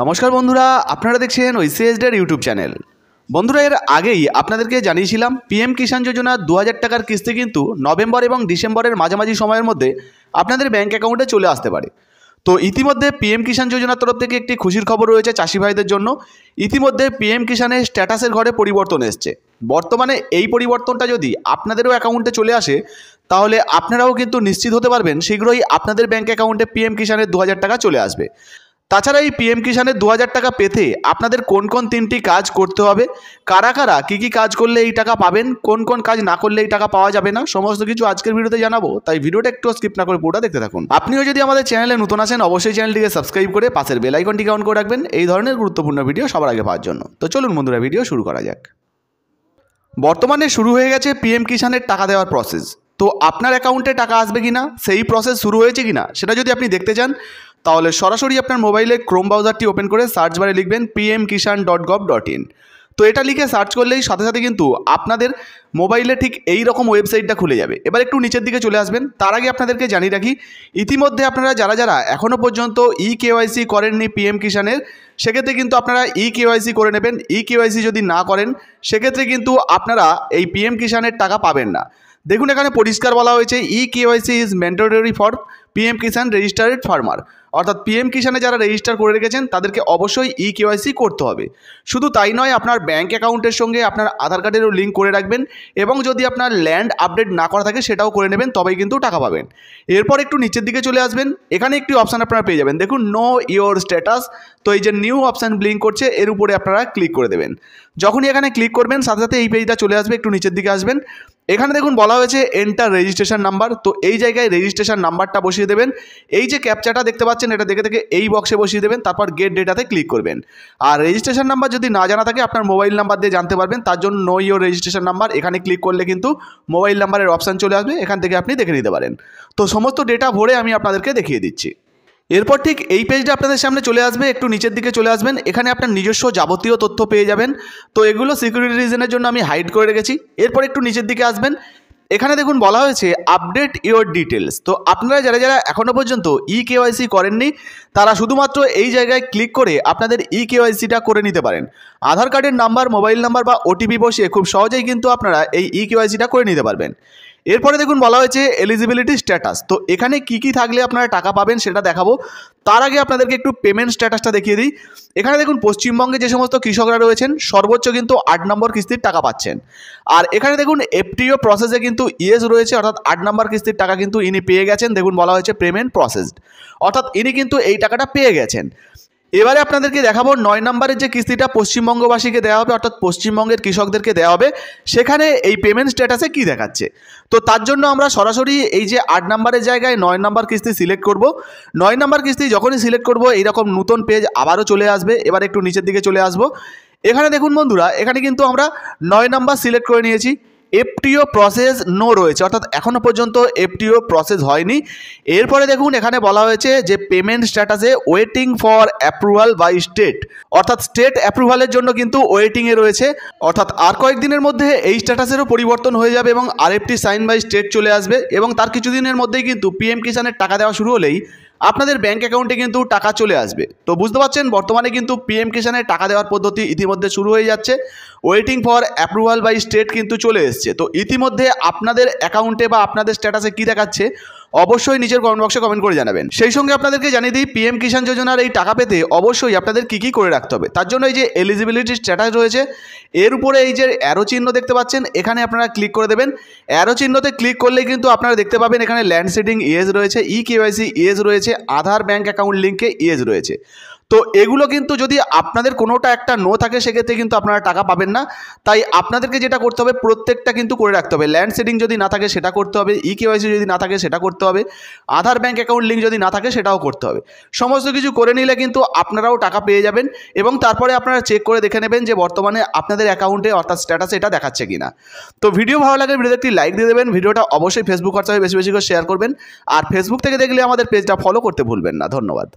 নমস্কার বন্ধুরা আপনারা দেখছেন ওই সিএসডের ইউটিউব চ্যানেল বন্ধুরা এর আগেই আপনাদেরকে জানিয়েছিলাম পিএম কিষাণ যোজনা দু টাকার কিস্তি কিন্তু নভেম্বর এবং ডিসেম্বরের মাঝামাঝি সময়ের মধ্যে আপনাদের ব্যাঙ্ক অ্যাকাউন্টে চলে আসতে পারে তো ইতিমধ্যে পিএম কিষাণ যোজনার তরফ থেকে একটি খুশির খবর রয়েছে চাষি ভাইদের জন্য ইতিমধ্যে পিএম কিষাণের স্ট্যাটাসের ঘরে পরিবর্তন এসছে বর্তমানে এই পরিবর্তনটা যদি আপনাদেরও অ্যাকাউন্টে চলে আসে তাহলে আপনারাও কিন্তু নিশ্চিত হতে পারবেন শীঘ্রই আপনাদের ব্যাঙ্ক অ্যাকাউন্টে পিএম কিষাণের দু টাকা চলে আসবে তাছাড়া এই পিএম কিষানের দু টাকা পেতে আপনাদের কোন কোন তিনটি কাজ করতে হবে কারা কারা কী কী কাজ করলে এই টাকা পাবেন কোন কোন কাজ না করলে এই টাকা পাওয়া যাবে না সমস্ত কিছু আজকের ভিডিওতে জানাবো তাই ভিডিওটা একটু স্কিপ না করে পুরোটা দেখতে থাকুন আপনিও যদি আমাদের চ্যানেলে নতুন আসেন অবশ্যই চ্যানেলটিকে সাবস্ক্রাইব করে পাশের বেলাইকনটিকে অন করে রাখবেন এই ধরনের গুরুত্বপূর্ণ ভিডিও সবার আগে পাওয়ার জন্য তো চলুন বন্ধুরা ভিডিও শুরু করা যাক বর্তমানে শুরু হয়ে গেছে পিএম কিষানের টাকা দেওয়ার প্রসেস তো আপনার অ্যাকাউন্টে টাকা আসবে কিনা সেই প্রসেস শুরু হয়েছে কিনা সেটা যদি আপনি দেখতে চান তাহলে সরাসরি আপনার মোবাইলে ক্রোম ব্রাউজারটি ওপেন করে সার্চ বারে লিখবেন PM Kisan dot gov dot in তো এটা লিখে সার্চ করলেই সাথে সাথে কিন্তু আপনাদের মোবাইলে ঠিক এই রকম ওয়েবসাইটটা খুলে যাবে এবার একটু নিচের দিকে চলে আসবেন তার আগে আপনাদেরকে জানিয়ে রাখি ইতিমধ্যে আপনারা যারা যারা এখনও পর্যন্ত ই কেওয়াইসি করেননি পিএম কিষানের সেক্ষেত্রে কিন্তু আপনারা ই কেওয়াইসি করে নেবেন ই কেওয়াইসি যদি না করেন সেক্ষেত্রে কিন্তু আপনারা এই পিএম কিষানের টাকা পাবেন না দেখুন এখানে পরিষ্কার বলা হয়েছে e KYC is mandatory for PM Kisan registered farmer অর্থাৎ পিএম কিষানে যারা রেজিস্টার করে রেখেছেন তাদেরকে অবশ্যই ই কেওয়াইসি করতে হবে শুধু তাই নয় আপনার ব্যাঙ্ক অ্যাকাউন্টের সঙ্গে আপনার আধার কার্ডেরও লিঙ্ক করে রাখবেন এবং যদি আপনার ল্যান্ড আপডেট না করা থাকে সেটাও করে নেবেন তবেই কিন্তু টাকা পাবেন এরপর একটু নিচের দিকে চলে আসবেন এখানে একটি অপশান আপনারা পেয়ে যাবেন দেখুন নো ইয়োর স্ট্যাটাস তো এই যে নিউ অপশান ব্লিঙ্ক করছে এর উপরে আপনারা ক্লিক করে দেবেন যখনই এখানে ক্লিক করবেন সাথে সাথে এই পেজটা চলে আসবে একটু নিচের দিকে আসবেন এখানে দেখুন বলা হয়েছে এন্টার রেজিস্ট্রেশন নাম্বার তো এই জায়গায় রেজিস্ট্রেশন নাম্বারটা বসিয়ে দেবেন এই যে ক্যাপচাটা দেখতে পাচ্ছেন এটা দেখে থেকে এই বক্সে বসিয়ে দেবেন তারপর গেট ডেটাতে ক্লিক করবেন আর রেজিস্ট্রেশন নাম্বার যদি না জানা থাকে আপনার মোবাইল নাম্বার দিয়ে জানতে পারবেন তার জন্য নো ইয়োর রেজিস্ট্রেশন নাম্বার এখানে ক্লিক করলে কিন্তু মোবাইল নাম্বারের অপশান চলে আসবে এখান থেকে আপনি দেখে নিতে পারেন তো সমস্ত ডেটা ভরে আমি আপনাদেরকে দেখিয়ে দিচ্ছি এরপর ঠিক এই পেজটা আপনাদের সামনে চলে আসবে একটু নিচের দিকে চলে আসবেন এখানে আপনার নিজস্ব যাবতীয় তথ্য পেয়ে যাবেন তো এগুলো সিকিউরিটি রিজনের জন্য আমি হাইড করে রেখেছি এরপর একটু নিচের দিকে আসবেন এখানে দেখুন বলা হয়েছে আপডেট ইওর ডিটেলস তো আপনারা যারা যারা এখনও পর্যন্ত ই কেওয়াইসি করেননি তারা শুধুমাত্র এই জায়গায় ক্লিক করে আপনাদের ই কেওয়াইসিটা করে নিতে পারেন আধার কার্ডের নাম্বার মোবাইল নাম্বার বা ওটিপি বসিয়ে খুব সহজেই কিন্তু আপনারা এই ই কেওয়াইসিটা করে নিতে পারবেন এরপরে দেখুন বলা হয়েছে এলিজিবিলিটি স্ট্যাটাস তো এখানে কি কি থাকলে আপনারা টাকা পাবেন সেটা দেখাবো তার আগে আপনাদেরকে একটু পেমেন্ট স্ট্যাটাসটা দেখিয়ে দিই এখানে দেখুন পশ্চিমবঙ্গে যে সমস্ত কৃষকরা রয়েছেন সর্বোচ্চ কিন্তু আট নম্বর কিস্তির টাকা পাচ্ছেন আর এখানে দেখুন এফটিও প্রসেসে কিন্তু ইএস রয়েছে অর্থাৎ আট নম্বর কিস্তির টাকা কিন্তু ইনি পেয়ে গেছেন দেখুন বলা হয়েছে পেমেন্ট প্রসেসড অর্থাৎ ইনি কিন্তু এই টাকাটা পেয়ে গেছেন এবারে আপনাদেরকে দেখাবো নয় নম্বরের যে কিস্তিটা পশ্চিমবঙ্গবাসীকে দেওয়া হবে অর্থাৎ পশ্চিমবঙ্গের কৃষকদেরকে দেওয়া হবে সেখানে এই পেমেন্ট স্ট্যাটাসে কি দেখাচ্ছে তো তার জন্য আমরা সরাসরি এই যে আট নম্বরের জায়গায় নয় নম্বর কিস্তি সিলেক্ট করব নয় নম্বর কিস্তি যখনই সিলেক্ট করব এইরকম নতুন পেজ আবারও চলে আসবে এবার একটু নিচের দিকে চলে আসব এখানে দেখুন বন্ধুরা এখানে কিন্তু আমরা নয় নম্বর সিলেক্ট করে নিয়েছি এফটিও প্রসেস নো রয়েছে অর্থাৎ এখনও পর্যন্ত এফটিও প্রসেস হয়নি এরপরে দেখুন এখানে বলা হয়েছে যে পেমেন্ট স্ট্যাটাসে waiting for approval by state অর্থাৎ স্টেট অ্যাপ্রুভালের জন্য কিন্তু ওয়েটিংয়ে রয়েছে অর্থাৎ আর কয়েকদিনের মধ্যে এই স্ট্যাটাসেরও পরিবর্তন হয়ে যাবে এবং আরএফটি সাইন বাই স্টেট চলে আসবে এবং তার কিছুদিনের মধ্যেই কিন্তু পিএম কিষানের টাকা দেওয়া শুরু হলেই আপনাদের ব্যাঙ্ক অ্যাকাউন্টে কিন্তু টাকা চলে আসবে তো বুঝতে পারছেন বর্তমানে কিন্তু পিএম কিষানে টাকা দেওয়ার পদ্ধতি ইতিমধ্যে শুরু হয়ে যাচ্ছে waiting for approval by state কিন্তু চলে এসছে তো ইতিমধ্যে আপনাদের অ্যাকাউন্টে বা আপনাদের স্ট্যাটাসে কী দেখাচ্ছে অবশ্যই নিজের কমেন্ট বক্সে কমেন্ট করে জানাবেন সেই সঙ্গে আপনাদেরকে জানিয়ে দিই পিএম কিষাণ যোজনার এই টাকা পেতে অবশ্যই আপনাদের কী কী করে রাখতে হবে তার জন্য এই যে এলিজিবিলিটি স্ট্যাটাস রয়েছে এর উপরে এই যে অ্যারো চিহ্ন দেখতে পাচ্ছেন এখানে আপনারা ক্লিক করে দেবেন অ্যারো চিহ্নতে ক্লিক করলে কিন্তু আপনারা দেখতে পাবেন এখানে ল্যান্ড সেটিং ইএস রয়েছে ই কেওয়াইসি ইএস রয়েছে আধার ব্যাঙ্ক অ্যাকাউন্ট লিঙ্কে ইএস রয়েছে তো এগুলো কিন্তু যদি আপনাদের কোনোটা একটা নো থাকে সেক্ষেত্রে কিন্তু আপনারা টাকা পাবেন না তাই আপনাদেরকে যেটা করতে হবে প্রত্যেকটা কিন্তু করে রাখতে হবে ল্যান্ড সেডিং যদি না থাকে সেটা করতে হবে ই কেওয়াইসি যদি না থাকে সেটা করতে হবে আধার ব্যাঙ্ক অ্যাকাউন্ট লিঙ্ক যদি না থাকে সেটাও করতে হবে সমস্ত কিছু করে নিলে কিন্তু আপনারাও টাকা পেয়ে যাবেন এবং তারপরে আপনারা চেক করে দেখে নেবেন যে বর্তমানে আপনাদের অ্যাকাউন্টে অর্থাৎ স্ট্যাটাস এটা দেখাচ্ছে কিনা তো ভিডিও ভালো লাগে ভিডিওতে একটি লাইক দিয়ে দেবেন ভিডিওটা অবশ্যই ফেসবুক হোয়াটসঅ্যাপে বেশি বেশি করে শেয়ার করবেন আর ফেসবুক থেকে দেখলে আমাদের পেজটা ফলো করতে ভুলবেন না ধন্যবাদ